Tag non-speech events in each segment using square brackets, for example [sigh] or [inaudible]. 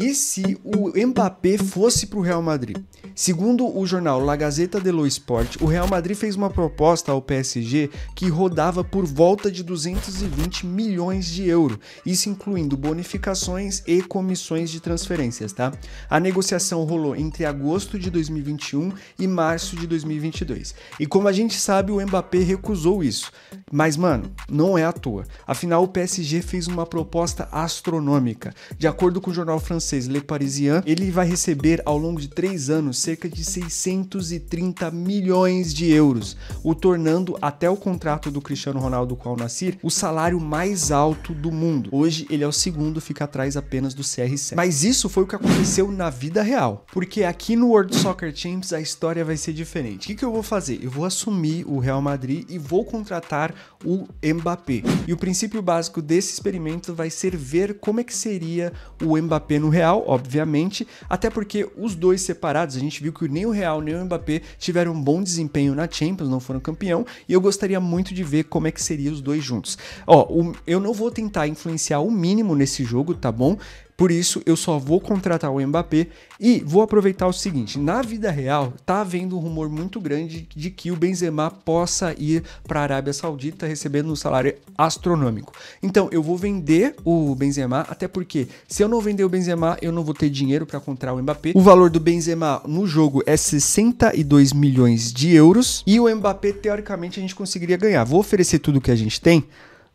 E se o Mbappé fosse para o Real Madrid? Segundo o jornal La Gazeta dello Sport, o Real Madrid fez uma proposta ao PSG que rodava por volta de 220 milhões de euros, isso incluindo bonificações e comissões de transferências, tá? A negociação rolou entre agosto de 2021 e março de 2022. E como a gente sabe, o Mbappé recusou isso. Mas mano, não é à toa. Afinal, o PSG fez uma proposta astronômica. De acordo com o jornal francês francês Le Parisien, ele vai receber ao longo de três anos cerca de 630 milhões de euros, o tornando, até o contrato do Cristiano Ronaldo com o al o salário mais alto do mundo. Hoje ele é o segundo, fica atrás apenas do CR7. Mas isso foi o que aconteceu na vida real, porque aqui no World Soccer Champs a história vai ser diferente. O que, que eu vou fazer? Eu vou assumir o Real Madrid e vou contratar o Mbappé. E o princípio básico desse experimento vai ser ver como é que seria o Mbappé no Real, obviamente, até porque os dois separados, a gente viu que nem o Real nem o Mbappé tiveram um bom desempenho na Champions, não foram campeão, e eu gostaria muito de ver como é que seria os dois juntos. Ó, eu não vou tentar influenciar o mínimo nesse jogo, tá bom? Por isso, eu só vou contratar o Mbappé e vou aproveitar o seguinte: na vida real, tá havendo um rumor muito grande de que o Benzema possa ir para a Arábia Saudita recebendo um salário astronômico. Então, eu vou vender o Benzema, até porque se eu não vender o Benzema, eu não vou ter dinheiro para comprar o Mbappé. O valor do Benzema no jogo é 62 milhões de euros e o Mbappé, teoricamente, a gente conseguiria ganhar. Vou oferecer tudo que a gente tem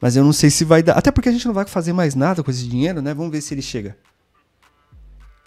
mas eu não sei se vai dar. Até porque a gente não vai fazer mais nada com esse dinheiro, né? Vamos ver se ele chega.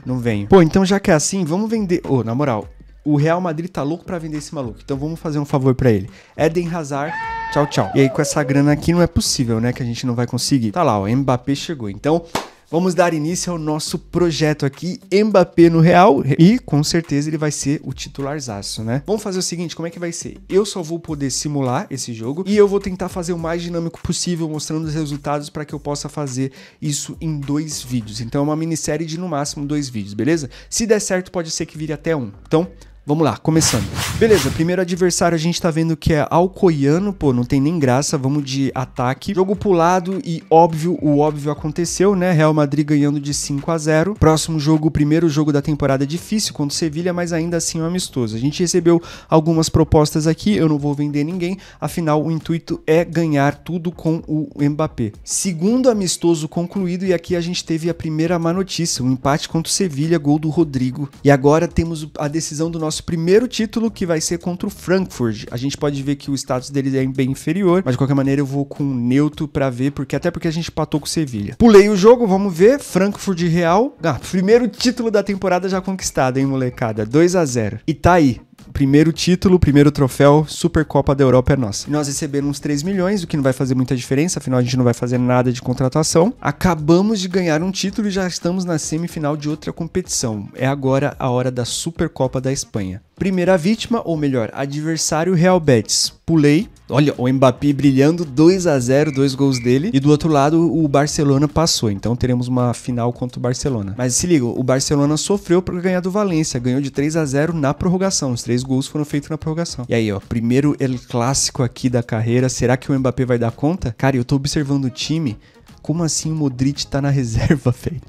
Não venho. Pô, então já que é assim, vamos vender. Ô, oh, na moral, o Real Madrid tá louco para vender esse maluco. Então vamos fazer um favor para ele. Eden Hazard, tchau, tchau. E aí com essa grana aqui não é possível, né? Que a gente não vai conseguir. Tá lá, o Mbappé chegou. Então. Vamos dar início ao nosso projeto aqui, Mbappé no Real, e com certeza ele vai ser o titularzaço, né? Vamos fazer o seguinte, como é que vai ser? Eu só vou poder simular esse jogo e eu vou tentar fazer o mais dinâmico possível, mostrando os resultados para que eu possa fazer isso em dois vídeos. Então é uma minissérie de no máximo dois vídeos, beleza? Se der certo, pode ser que vire até um. Então, Vamos lá, começando. Beleza, primeiro adversário a gente tá vendo que é Alcoiano, pô, não tem nem graça, vamos de ataque. Jogo pulado e óbvio, o óbvio aconteceu, né? Real Madrid ganhando de 5 a 0. Próximo jogo, primeiro jogo da temporada difícil contra o Sevilha, mas ainda assim é um amistoso. A gente recebeu algumas propostas aqui, eu não vou vender ninguém, afinal o intuito é ganhar tudo com o Mbappé. Segundo amistoso concluído e aqui a gente teve a primeira má notícia, um empate contra o Sevilha, gol do Rodrigo. E agora temos a decisão do nosso nosso primeiro título, que vai ser contra o Frankfurt. A gente pode ver que o status deles é bem inferior, mas de qualquer maneira eu vou com o neutro para ver, porque até porque a gente patou com o Sevilha. Pulei o jogo, vamos ver. Frankfurt Real. Ah, primeiro título da temporada já conquistado, hein, molecada? 2 a 0 E tá aí primeiro título, primeiro troféu, Supercopa da Europa é nossa. E nós recebemos uns 3 milhões, o que não vai fazer muita diferença, afinal a gente não vai fazer nada de contratação. Acabamos de ganhar um título e já estamos na semifinal de outra competição. É agora a hora da Supercopa da Espanha. Primeira vítima, ou melhor, adversário Real Betis. Pulei. Olha, o Mbappé brilhando 2 a 0 dois gols dele. E do outro lado, o Barcelona passou. Então teremos uma final contra o Barcelona. Mas se liga, o Barcelona sofreu para ganhar do Valência. Ganhou de 3 a 0 na prorrogação. Os três gols foram feitos na prorrogação. E aí, ó, primeiro El Clássico aqui da carreira. Será que o Mbappé vai dar conta? Cara, eu tô observando o time. Como assim o Modric tá na reserva, [laughs] velho?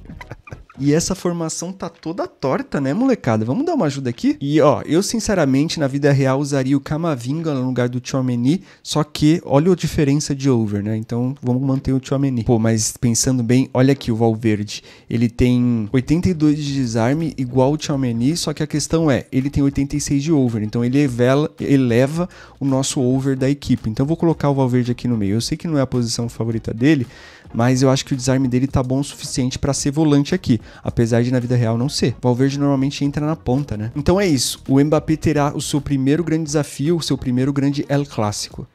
E essa formação tá toda torta, né, molecada? Vamos dar uma ajuda aqui? E ó, eu sinceramente na vida real usaria o Camavinga no lugar do Tchomeni, só que olha a diferença de over, né? Então vamos manter o Tchomeni. Pô, mas pensando bem, olha aqui o Valverde. Ele tem 82 de desarme igual o Tchomeni, só que a questão é, ele tem 86 de over, então ele evela, eleva o nosso over da equipe. Então eu vou colocar o Valverde aqui no meio. Eu sei que não é a posição favorita dele, mas eu acho que o desarme dele tá bom o suficiente para ser volante aqui, apesar de na vida real não ser. Valverde normalmente entra na ponta, né? Então é isso, o Mbappé terá o seu primeiro grande desafio, o seu primeiro grande El Clássico.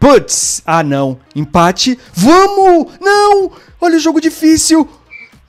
Putz! Ah, não. Empate. Vamos! Não! Olha o jogo difícil!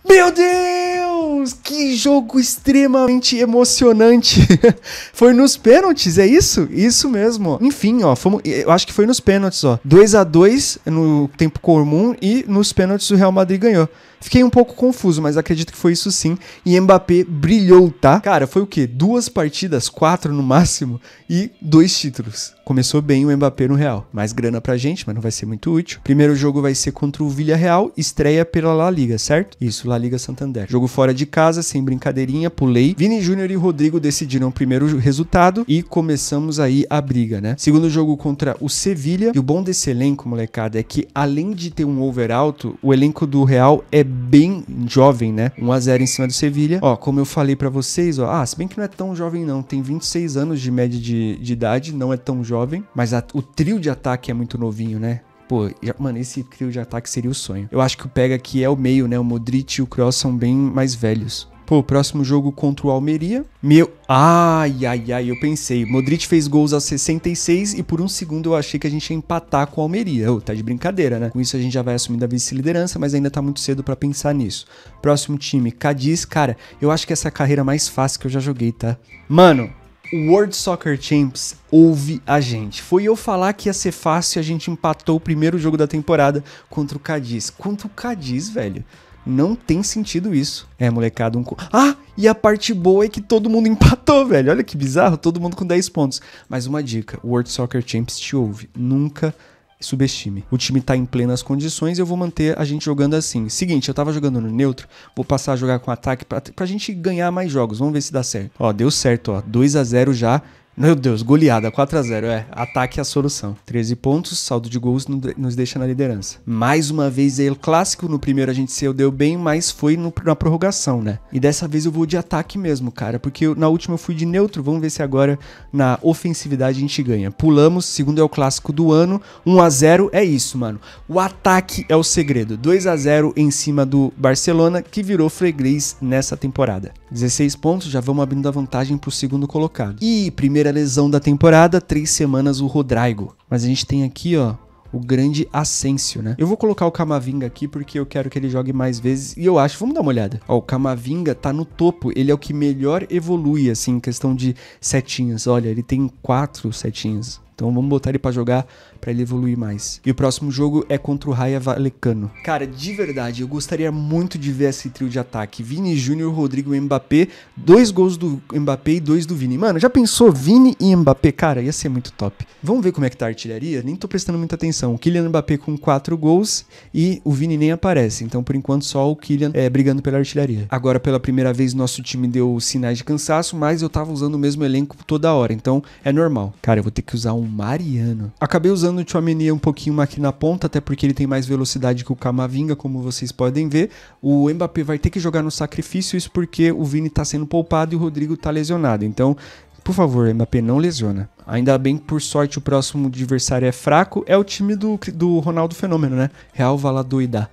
Meu Deus! Deus, que jogo extremamente emocionante. [laughs] foi nos pênaltis, é isso? Isso mesmo. Enfim, ó, fomos, eu acho que foi nos pênaltis, ó. 2 a 2 no tempo comum e nos pênaltis o Real Madrid ganhou. Fiquei um pouco confuso, mas acredito que foi isso sim. E Mbappé brilhou, tá? Cara, foi o quê? Duas partidas, quatro no máximo e dois títulos. Começou bem o Mbappé no Real. Mais grana pra gente, mas não vai ser muito útil. Primeiro jogo vai ser contra o Villarreal, estreia pela La Liga, certo? Isso, La Liga Santander. Jogo fora de casa, sem brincadeirinha, pulei. Vini Júnior e Rodrigo decidiram o primeiro resultado e começamos aí a briga, né? Segundo jogo contra o Sevilha. E o bom desse elenco, molecada, é que além de ter um over alto, o elenco do Real é bem jovem, né? 1 a 0 em cima do Sevilha. Ó, como eu falei para vocês, ó, ah, se bem que não é tão jovem não, tem 26 anos de média de, de idade, não é tão jovem, mas a, o trio de ataque é muito novinho, né? pô, mano, esse trio de ataque seria o sonho. Eu acho que o pega que é o meio, né? O Modric e o Kroos são bem mais velhos. Pô, próximo jogo contra o Almeria. Meu. Ai, ai, ai, eu pensei. Modric fez gols aos 66 e por um segundo eu achei que a gente ia empatar com o Almeria. Oh, tá de brincadeira, né? Com isso a gente já vai assumindo a vice-liderança, mas ainda tá muito cedo para pensar nisso. Próximo time, Cadiz. Cara, eu acho que essa é a carreira mais fácil que eu já joguei, tá? Mano, o World Soccer Champs ouve a gente. Foi eu falar que ia ser fácil e a gente empatou o primeiro jogo da temporada contra o Cadiz. Contra o Cadiz, velho. Não tem sentido isso. É, molecada, um. Ah! E a parte boa é que todo mundo [laughs] empatou, velho. Olha que bizarro, todo mundo com 10 pontos. Mas uma dica: o World Soccer Champs te ouve. Nunca subestime. O time tá em plenas condições e eu vou manter a gente jogando assim. Seguinte, eu tava jogando no neutro, vou passar a jogar com ataque pra, pra gente ganhar mais jogos. Vamos ver se dá certo. Ó, deu certo, ó. 2 a 0 já. Meu Deus, goleada 4 a 0 é. Ataque é a solução. 13 pontos, saldo de gols nos deixa na liderança. Mais uma vez é o clássico, no primeiro a gente se deu bem, mas foi no, na prorrogação, né? E dessa vez eu vou de ataque mesmo, cara, porque eu, na última eu fui de neutro, vamos ver se agora na ofensividade a gente ganha. Pulamos, segundo é o clássico do ano, 1 a 0 é isso, mano. O ataque é o segredo. 2 a 0 em cima do Barcelona, que virou freguês nessa temporada. 16 pontos, já vamos abrindo a vantagem pro segundo colocado. E primeira lesão da temporada, três semanas o Rodrigo. Mas a gente tem aqui, ó, o grande Ascencio, né? Eu vou colocar o Camavinga aqui porque eu quero que ele jogue mais vezes e eu acho, vamos dar uma olhada. Ó, o Camavinga tá no topo, ele é o que melhor evolui, assim, em questão de setinhas. Olha, ele tem quatro setinhas. Então vamos botar ele para jogar para ele evoluir mais. E o próximo jogo é contra o Raya Valecano. Cara, de verdade, eu gostaria muito de ver esse trio de ataque. Vini Júnior, Rodrigo e Mbappé. Dois gols do Mbappé e dois do Vini. Mano, já pensou Vini e Mbappé? Cara, ia ser muito top. Vamos ver como é que tá a artilharia? Nem tô prestando muita atenção. O Kylian Mbappé com quatro gols e o Vini nem aparece. Então, por enquanto, só o Kylian é, brigando pela artilharia. Agora, pela primeira vez, nosso time deu sinais de cansaço, mas eu tava usando o mesmo elenco toda hora. Então, é normal. Cara, eu vou ter que usar um Mariano. Acabei usando usando o Chouameni um pouquinho aqui na ponta, até porque ele tem mais velocidade que o Camavinga, como vocês podem ver. O Mbappé vai ter que jogar no sacrifício, isso porque o Vini está sendo poupado e o Rodrigo está lesionado. Então, por favor, Mbappé, não lesiona. Ainda bem que, por sorte, o próximo adversário é fraco. É o time do, do Ronaldo Fenômeno, né? Real Valadoidá.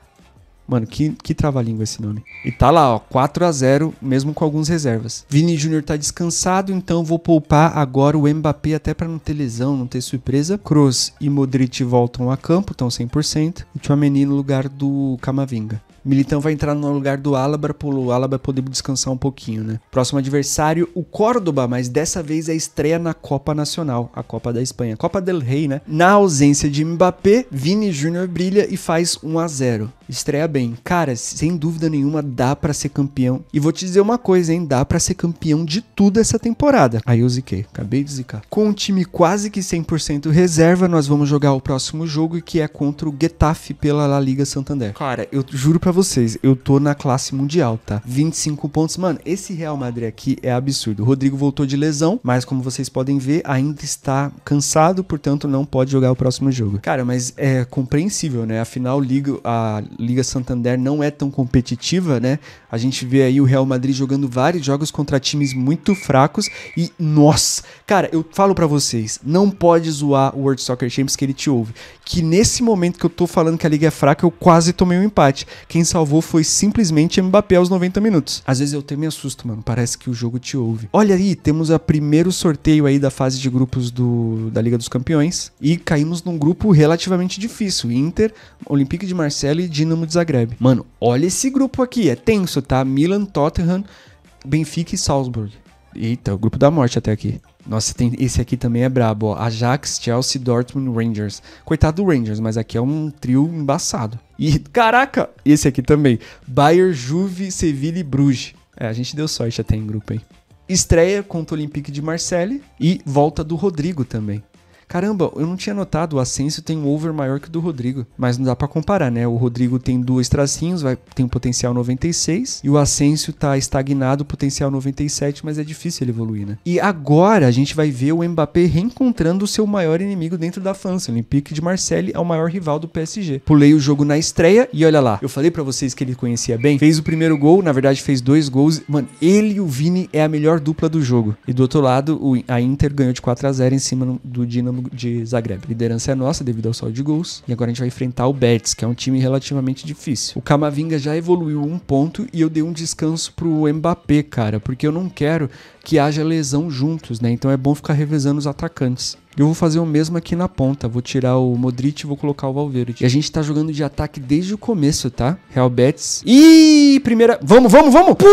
Mano, que, que trava-língua esse nome. E tá lá, ó, 4 a 0 mesmo com algumas reservas. Vini Júnior tá descansado, então vou poupar agora o Mbappé até para não ter lesão, não ter surpresa. Cruz e Modric voltam a campo, estão 100%. E Tchouameni no lugar do Camavinga. Militão vai entrar no lugar do Álaba o Álaba poder descansar um pouquinho, né? Próximo adversário, o Córdoba, mas dessa vez é estreia na Copa Nacional, a Copa da Espanha, Copa del Rey, né? Na ausência de Mbappé, Vini Júnior brilha e faz 1 a 0 estreia bem. Cara, sem dúvida nenhuma dá para ser campeão. E vou te dizer uma coisa, hein, dá para ser campeão de tudo essa temporada. Aí eu ziquei, acabei de zicar. Com o time quase que 100% reserva, nós vamos jogar o próximo jogo que é contra o Getafe pela La Liga Santander. Cara, eu juro para vocês, eu tô na classe mundial, tá? 25 pontos, mano, esse Real Madrid aqui é absurdo. O Rodrigo voltou de lesão, mas como vocês podem ver, ainda está cansado, portanto não pode jogar o próximo jogo. Cara, mas é compreensível, né? Afinal, liga a Liga Santander não é tão competitiva, né? A gente vê aí o Real Madrid jogando vários jogos contra times muito fracos e nossa, cara, eu falo para vocês, não pode zoar o World Soccer Champions que ele te ouve, que nesse momento que eu tô falando que a liga é fraca, eu quase tomei um empate. Quem salvou foi simplesmente Mbappé aos 90 minutos. Às vezes eu até me assusto, mano, parece que o jogo te ouve. Olha aí, temos o primeiro sorteio aí da fase de grupos do, da Liga dos Campeões e caímos num grupo relativamente difícil, Inter, Olympique de Marseille e Dinamo de Zagreb. Mano, olha esse grupo aqui, é tenso, tá? Milan, Tottenham, Benfica e Salzburg. Eita, o grupo da morte até aqui. Nossa, tem, esse aqui também é brabo, ó. Ajax, Chelsea, Dortmund, Rangers. Coitado do Rangers, mas aqui é um trio embaçado. E, caraca, esse aqui também. Bayern, Juve, Sevilla e Bruges. É, a gente deu sorte até em grupo, hein? Estreia contra o Olympique de Marseille e volta do Rodrigo também caramba, eu não tinha notado, o Asensio tem um over maior que o do Rodrigo. Mas não dá para comparar, né? O Rodrigo tem dois tracinhos, vai, tem um potencial 96, e o Asensio tá estagnado, potencial 97, mas é difícil ele evoluir, né? E agora a gente vai ver o Mbappé reencontrando o seu maior inimigo dentro da França. O Olympique de Marseille é o maior rival do PSG. Pulei o jogo na estreia e olha lá, eu falei para vocês que ele conhecia bem, fez o primeiro gol, na verdade fez dois gols. Mano, ele e o Vini é a melhor dupla do jogo. E do outro lado, a Inter ganhou de 4 a 0 em cima do Dinamo Dinamo de Zagreb. A liderança é nossa devido ao saldo de gols. E agora a gente vai enfrentar o Betis, que é um time relativamente difícil. O Camavinga já evoluiu um ponto e eu dei um descanso pro Mbappé, cara, porque eu não quero que haja lesão juntos, né? Então é bom ficar revezando os atacantes. Eu vou fazer o mesmo aqui na ponta. Vou tirar o Modric e vou colocar o Valverde. E a gente tá jogando de ataque desde o começo, tá? Real Betis. E primeira. Vamos, vamos, vamos! Pum!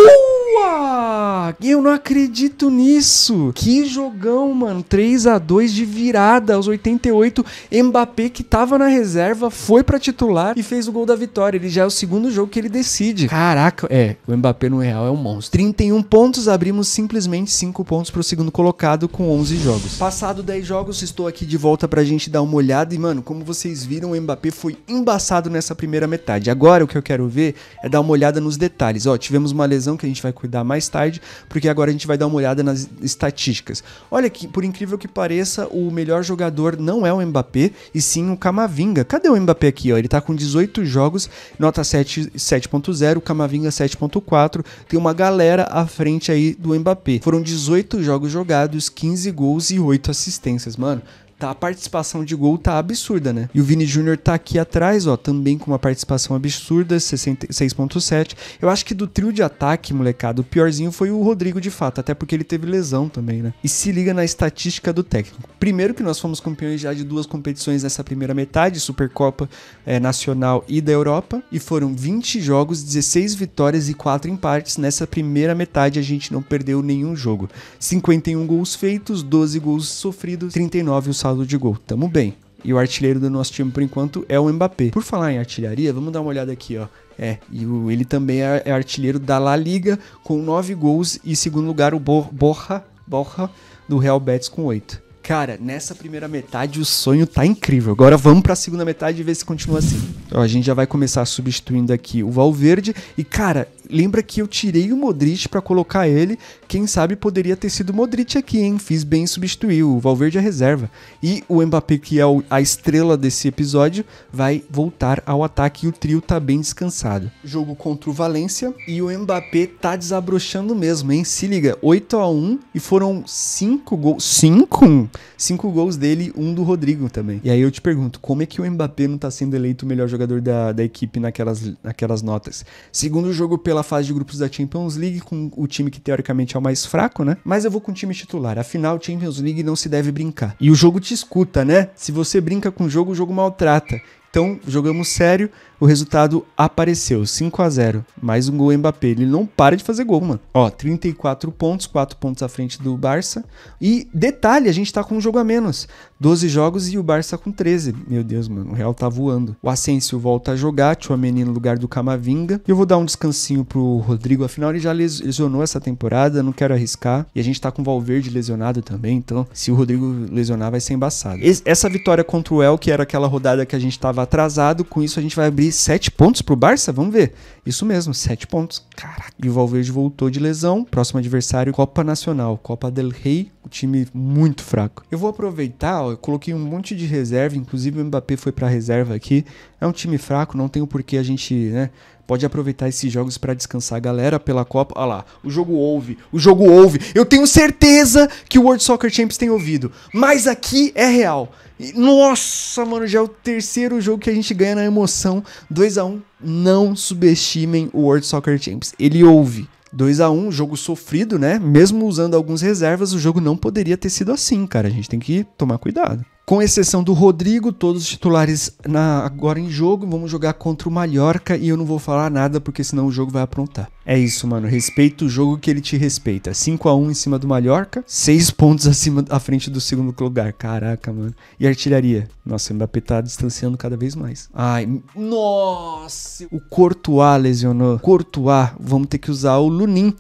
Uau! Eu não acredito nisso! Que jogão, mano! 3 a 2 de virada aos 88. Mbappé, que tava na reserva, foi para titular e fez o gol da vitória. Ele já é o segundo jogo que ele decide. Caraca, é, o Mbappé no Real é um monstro. 31 pontos, abrimos simplesmente 5 pontos pro segundo colocado com 11 jogos. Passado 10 jogos, estou aqui de volta pra gente dar uma olhada e, mano, como vocês viram, o Mbappé foi embaçado nessa primeira metade. Agora o que eu quero ver é dar uma olhada nos detalhes. Ó, tivemos uma lesão que a gente vai cuidar mais tarde, porque agora a gente vai dar uma olhada nas estatísticas. Olha que, por incrível que pareça, o melhor jogador não é o Mbappé, e sim o Camavinga. Cadê o Mbappé aqui? Ó? Ele tá com 18 jogos, nota 7.0, Camavinga 7.4, tem uma galera à frente aí do Mbappé. Foram 18 jogos jogados, 15 gols e 8 assistências, mano. Tá, a participação de gol tá absurda, né? E o Vini Júnior tá aqui atrás, ó, também com uma participação absurda, 66.7 Eu acho que do trio de ataque, molecada, o piorzinho foi o Rodrigo de fato, até porque ele teve lesão também, né? E se liga na estatística do técnico. Primeiro que nós fomos campeões já de duas competições nessa primeira metade, Supercopa é, Nacional e da Europa, e foram 20 jogos, 16 vitórias e 4 empates. Nessa primeira metade a gente não perdeu nenhum jogo. 51 gols feitos, 12 gols sofridos, 39 os saldo de gol. Tamo bem. E o artilheiro do nosso time por enquanto é o Mbappé. Por falar em artilharia, vamos dar uma olhada aqui, ó. É, e o, ele também é, é artilheiro da La Liga com 9 gols e segundo lugar o Borra Borra do Real Betis com 8. Cara, nessa primeira metade o sonho tá incrível. Agora vamos para a segunda metade e ver se continua assim. Ó, a gente já vai começar substituindo aqui o Valverde e cara, lembra que eu tirei o Modric para colocar ele. Quem sabe poderia ter sido o Modric aqui, hein? Fiz bem substituir. O Valverde a reserva. E o Mbappé, que é a estrela desse episódio, vai voltar ao ataque e o trio tá bem descansado. Jogo contra o Valência e o Mbappé tá desabrochando mesmo, hein? Se liga, 8 a 1 e foram 5 gols. 5? 5 gols dele, um do Rodrigo também. E aí eu te pergunto, como é que o Mbappé não tá sendo eleito o melhor jogador da, da equipe naquelas, naquelas notas? Segundo jogo pela pela fase de grupos da Champions League com o time que teoricamente é o mais fraco, né? Mas eu vou com o time titular. Afinal, Champions League não se deve brincar. E o jogo te escuta, né? Se você brinca com o jogo, o jogo maltrata. Então, jogamos sério, o resultado apareceu, 5 a 0 Mais um gol Mbappé, ele não para de fazer gol, mano. Ó, 34 pontos, 4 pontos à frente do Barça. E detalhe, a gente tá com um jogo a menos. 12 jogos e o Barça com 13. Meu Deus, mano, o Real tá voando. O Asensio volta a jogar, Tchouameni no lugar do Camavinga. E eu vou dar um descansinho pro Rodrigo, afinal ele já lesionou essa temporada, não quero arriscar. E a gente tá com o Valverde lesionado também, então se o Rodrigo lesionar vai ser embaçado. Essa vitória contra o El, que era aquela rodada que a gente tava atrasado, com isso a gente vai abrir 7 pontos pro Barça? Vamos ver. Isso mesmo, 7 pontos. Caraca. E o Valverde voltou de lesão. Próximo adversário, Copa Nacional, Copa del Rei time muito fraco. Eu vou aproveitar, ó, eu coloquei um monte de reserva, inclusive o Mbappé foi para reserva aqui. É um time fraco, não tem por a gente, né, pode aproveitar esses jogos para descansar a galera pela Copa. Olha lá, o jogo ouve, o jogo ouve. Eu tenho certeza que o World Soccer Champions tem ouvido, mas aqui é real. E, nossa, mano, já é o terceiro jogo que a gente ganha na emoção. 2 a 1 um. Não subestimem o World Soccer Champions. Ele ouve. 2 a 1 jogo sofrido, né? Mesmo usando algumas reservas, o jogo não poderia ter sido assim, cara. A gente tem que tomar cuidado. Com exceção do Rodrigo, todos os titulares na, agora em jogo. Vamos jogar contra o Mallorca e eu não vou falar nada porque senão o jogo vai aprontar. É isso, mano. Respeita o jogo que ele te respeita. 5 a 1 em cima do Mallorca, 6 pontos acima à frente do segundo lugar. Caraca, mano. E artilharia? Nossa, o Mbappé tá distanciando cada vez mais. Ai, nossa! O Courtois lesionou. Courtois, vamos ter que usar o Lunin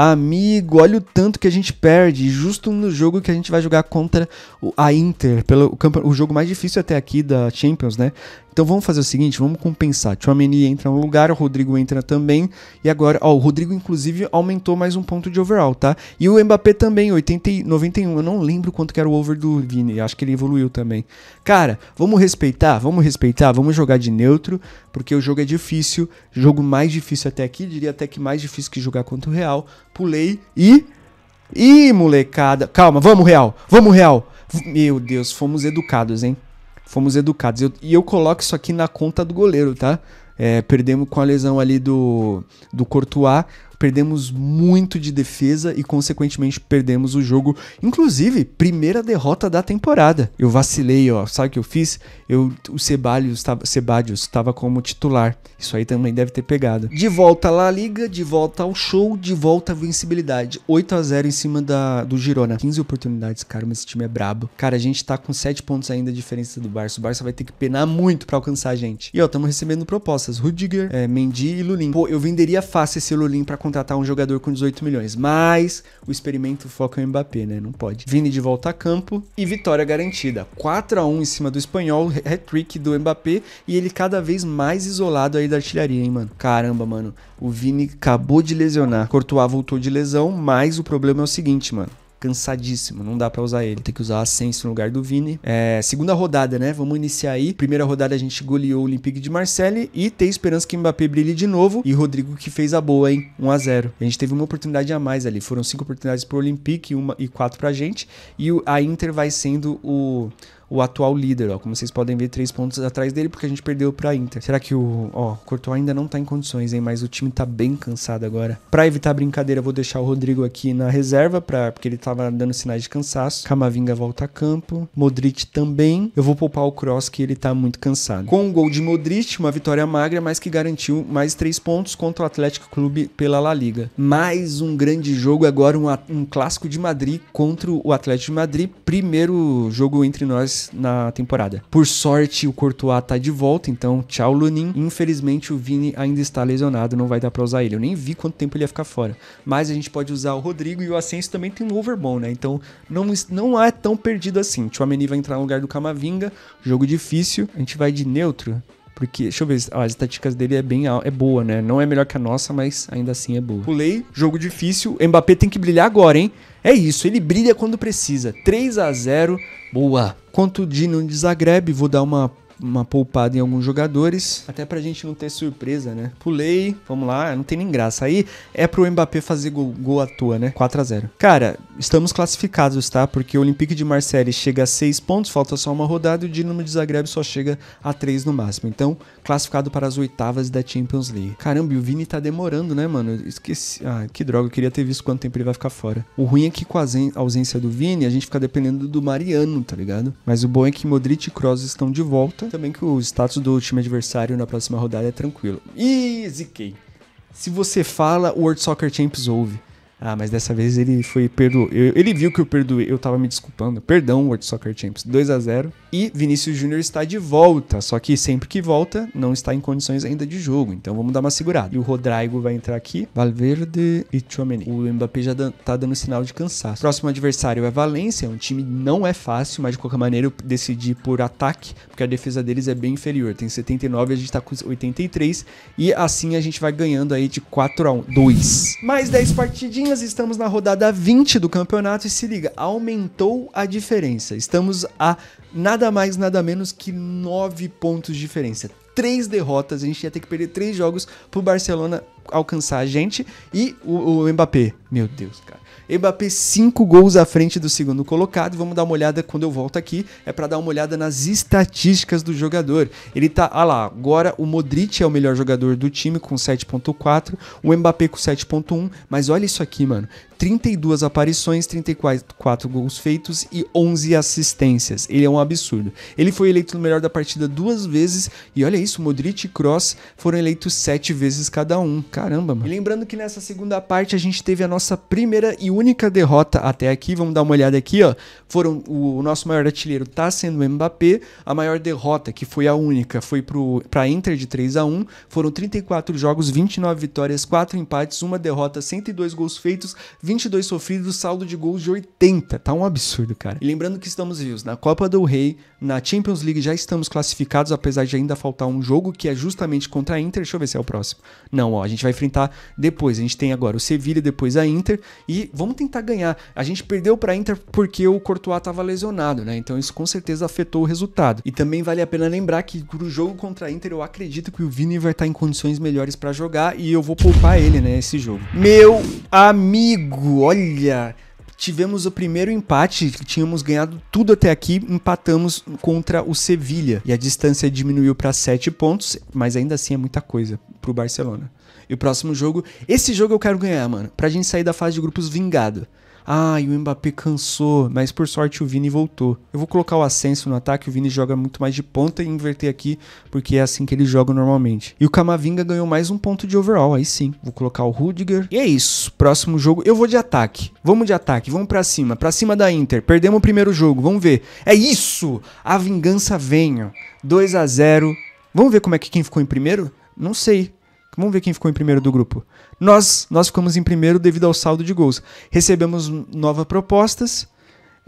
Amigo, olha o tanto que a gente perde, justo no jogo que a gente vai jogar contra a Inter, pelo o, jogo mais difícil até aqui da Champions, né? Então vamos fazer o seguinte, vamos compensar. Tchouameni entra no lugar, o Rodrigo entra também. E agora, ó, o Rodrigo inclusive aumentou mais um ponto de overall, tá? E o Mbappé também, 80, 91. Eu não lembro quanto que era o over do Vini, acho que ele evoluiu também. Cara, vamos respeitar, vamos respeitar, vamos jogar de neutro, porque o jogo é difícil. Jogo mais difícil até aqui, diria até que mais difícil que jogar contra o Real. Pulei e... Ih, molecada. Calma, vamos, Real. Vamos, Real. Meu Deus, fomos educados, hein? fomos educados. Eu, e eu coloco isso aqui na conta do goleiro, tá? É, perdemos com a lesão ali do, do Courtois perdemos muito de defesa e, consequentemente, perdemos o jogo. Inclusive, primeira derrota da temporada. Eu vacilei, ó. Sabe o que eu fiz? Eu, o Sebadios estava como titular. Isso aí também deve ter pegado. De volta à Liga, de volta ao show, de volta à vencibilidade. 8 a 0 em cima da, do Girona. 15 oportunidades, cara, mas esse time é brabo. Cara, a gente tá com 7 pontos ainda a diferença do Barça. O Barça vai ter que penar muito para alcançar a gente. E ó, estamos recebendo propostas. Rudiger, é, Mendy e Lulim. Pô, eu venderia fácil esse Lulim pra conseguir contratar um jogador com 18 milhões. Mas o experimento foca no Mbappé, né? Não pode. Vini de volta a campo e vitória garantida. 4 a 1 em cima do espanhol, hat-trick do Mbappé e ele cada vez mais isolado aí da artilharia, hein, mano? Caramba, mano. O Vini acabou de lesionar. Courtois voltou de lesão, mas o problema é o seguinte, mano cansadíssimo, não dá para usar ele. Tem que usar a Ascenso no lugar do Vini. É, segunda rodada, né? Vamos iniciar aí. Primeira rodada a gente goleou o Olympique de Marseille e tem esperança que o Mbappé brilhe de novo. E Rodrigo que fez a boa, hein? 1 a 0 A gente teve uma oportunidade a mais ali. Foram cinco oportunidades pro Olympique uma, e quatro pra gente. E a Inter vai sendo o o atual líder, ó. Como vocês podem ver, três pontos atrás dele, porque a gente perdeu pra Inter. Será que o. Ó, Courtois ainda não tá em condições, hein? Mas o time tá bem cansado agora. Pra evitar brincadeira, eu vou deixar o Rodrigo aqui na reserva, pra, porque ele tava dando sinais de cansaço. Camavinga volta a campo. Modric também. Eu vou poupar o Cross, que ele tá muito cansado. Com o um gol de Modric, uma vitória magra, mas que garantiu mais três pontos contra o Atlético Clube pela La Liga. Mais um grande jogo agora, um, um clássico de Madrid contra o Atlético de Madrid. Primeiro jogo entre nós na temporada. Por sorte, o Courtois tá de volta, então tchau Lunin. Infelizmente, o Vini ainda está lesionado, não vai dar pra usar ele. Eu nem vi quanto tempo ele ia ficar fora. Mas a gente pode usar o Rodrigo e o Ascenso também tem um overbom, né? Então não, não é tão perdido assim. Tchouameni vai entrar no lugar do Camavinga, jogo difícil. A gente vai de neutro. Porque, deixa eu ver, as estatísticas dele é bem é boa, né? Não é melhor que a nossa, mas ainda assim é boa. Pulei, jogo difícil. Mbappé tem que brilhar agora, hein? É isso, ele brilha quando precisa. 3 a 0 Boa. Quanto de Dino Zagreb, vou dar uma uma poupada em alguns jogadores, até pra gente não ter surpresa, né? Pulei, vamos lá, não tem nem graça. Aí é pro Mbappé fazer gol, gol à toa, né? 4 a 0 Cara, estamos classificados, tá? Porque o Olympique de Marseille chega a 6 pontos, falta só uma rodada e o Dinamo de Zagreb só chega a 3 no máximo. Então, classificado para as oitavas da Champions League. Caramba, e o Vini tá demorando, né, mano? esqueci. Ah, que droga, eu queria ter visto quanto tempo ele vai ficar fora. O ruim é que com a ausência do Vini, a gente fica dependendo do Mariano, tá ligado? Mas o bom é que Modric e Kroos estão de volta também que o status do time adversário na próxima rodada é tranquilo. Easy, ziquei. Se você fala, o World Soccer Champs ouve. Ah, mas dessa vez ele foi perdoou. Ele viu que eu perdoei, eu tava me desculpando. Perdão, World Soccer Champions, 2 a 0 E Vinícius Júnior está de volta, só que sempre que volta, não está em condições ainda de jogo. Então vamos dar uma segurada. E o Rodrigo vai entrar aqui, Valverde e Tchomeni. O Mbappé já dan tá dando sinal de cansaço. Próximo adversário é Valência, um time não é fácil, mas de qualquer maneira eu decidi por ataque, porque a defesa deles é bem inferior. Tem 79, a gente tá com 83 e assim a gente vai ganhando aí de 4 a 1, 2. Mais 10 partidinhas Palmeirinhas, estamos na rodada 20 do campeonato e se liga, aumentou a diferença. Estamos a nada mais, nada menos que 9 pontos de diferença. Três derrotas, a gente ia ter que perder três jogos pro Barcelona alcançar a gente. E o, o Mbappé, meu Deus, cara. Mbappé 5 gols à frente do segundo colocado. Vamos dar uma olhada quando eu volto aqui, é para dar uma olhada nas estatísticas do jogador. Ele tá, ah lá, agora o Modric é o melhor jogador do time com 7.4, o Mbappé com 7.1, mas olha isso aqui, mano. 32 aparições, 34 gols feitos e 11 assistências. Ele é um absurdo. Ele foi eleito o melhor da partida duas vezes e olha isso, Modric e Cross foram eleitos sete vezes cada um. Caramba, mano. E lembrando que nessa segunda parte a gente teve a nossa primeira e única derrota até aqui. Vamos dar uma olhada aqui, ó. Foram o, o nosso maior artilheiro tá sendo o Mbappé. A maior derrota, que foi a única, foi pro para Inter de 3 a 1. Foram 34 jogos, 29 vitórias, 4 empates, uma derrota, 102 gols feitos, 22 sofridos, saldo de gols de 80. Tá um absurdo, cara. E lembrando que estamos vivos na Copa do Rei, na Champions League já estamos classificados, apesar de ainda faltar um jogo que é justamente contra a Inter. Deixa eu ver se é o próximo. Não, ó, a gente vai vai enfrentar depois. A gente tem agora o Sevilha, depois a Inter e vamos tentar ganhar. A gente perdeu para a Inter porque o Courtois estava lesionado, né? Então isso com certeza afetou o resultado. E também vale a pena lembrar que pro jogo contra a Inter eu acredito que o Vini vai estar tá em condições melhores para jogar e eu vou poupar ele, né, esse jogo. Meu amigo, olha, tivemos o primeiro empate, tínhamos ganhado tudo até aqui, empatamos contra o Sevilha e a distância diminuiu para 7 pontos, mas ainda assim é muita coisa para o Barcelona. E o próximo jogo, esse jogo eu quero ganhar, mano, pra gente sair da fase de grupos vingado. ai, o Mbappé cansou, mas por sorte o Vini voltou. Eu vou colocar o Ascenso no ataque, o Vini joga muito mais de ponta e inverter aqui, porque é assim que ele joga normalmente. E o Camavinga ganhou mais um ponto de overall, aí sim. Vou colocar o Rudiger. E é isso, próximo jogo eu vou de ataque. Vamos de ataque, vamos para cima, para cima da Inter. Perdemos o primeiro jogo, vamos ver. É isso! A vingança vem, ó. 2 a 0. Vamos ver como é que quem ficou em primeiro? Não sei. Vamos ver quem ficou em primeiro do grupo. Nós, nós ficamos em primeiro devido ao saldo de gols. Recebemos novas propostas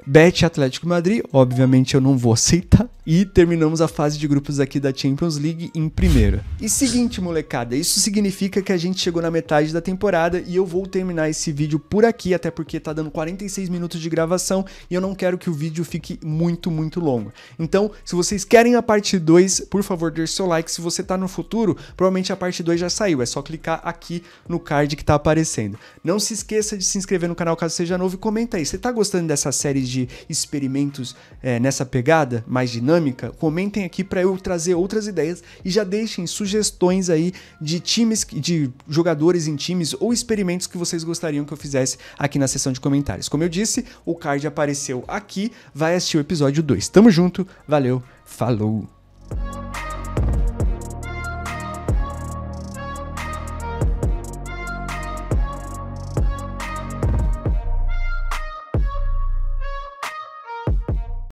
Bet Atlético Madrid, obviamente eu não vou aceitar. E terminamos a fase de grupos aqui da Champions League em primeiro. E seguinte, molecada, isso significa que a gente chegou na metade da temporada e eu vou terminar esse vídeo por aqui, até porque tá dando 46 minutos de gravação e eu não quero que o vídeo fique muito, muito longo. Então, se vocês querem a parte 2, por favor, dê seu like. Se você tá no futuro, provavelmente a parte 2 já saiu. É só clicar aqui no card que tá aparecendo. Não se esqueça de se inscrever no canal caso seja novo e comenta aí. Você tá gostando dessa série de experimentos é, nessa pegada mais dinâmica, comentem aqui para eu trazer outras ideias e já deixem sugestões aí de times, de jogadores em times ou experimentos que vocês gostariam que eu fizesse aqui na seção de comentários. Como eu disse, o card apareceu aqui, vai assistir o episódio 2. Tamo junto, valeu, falou!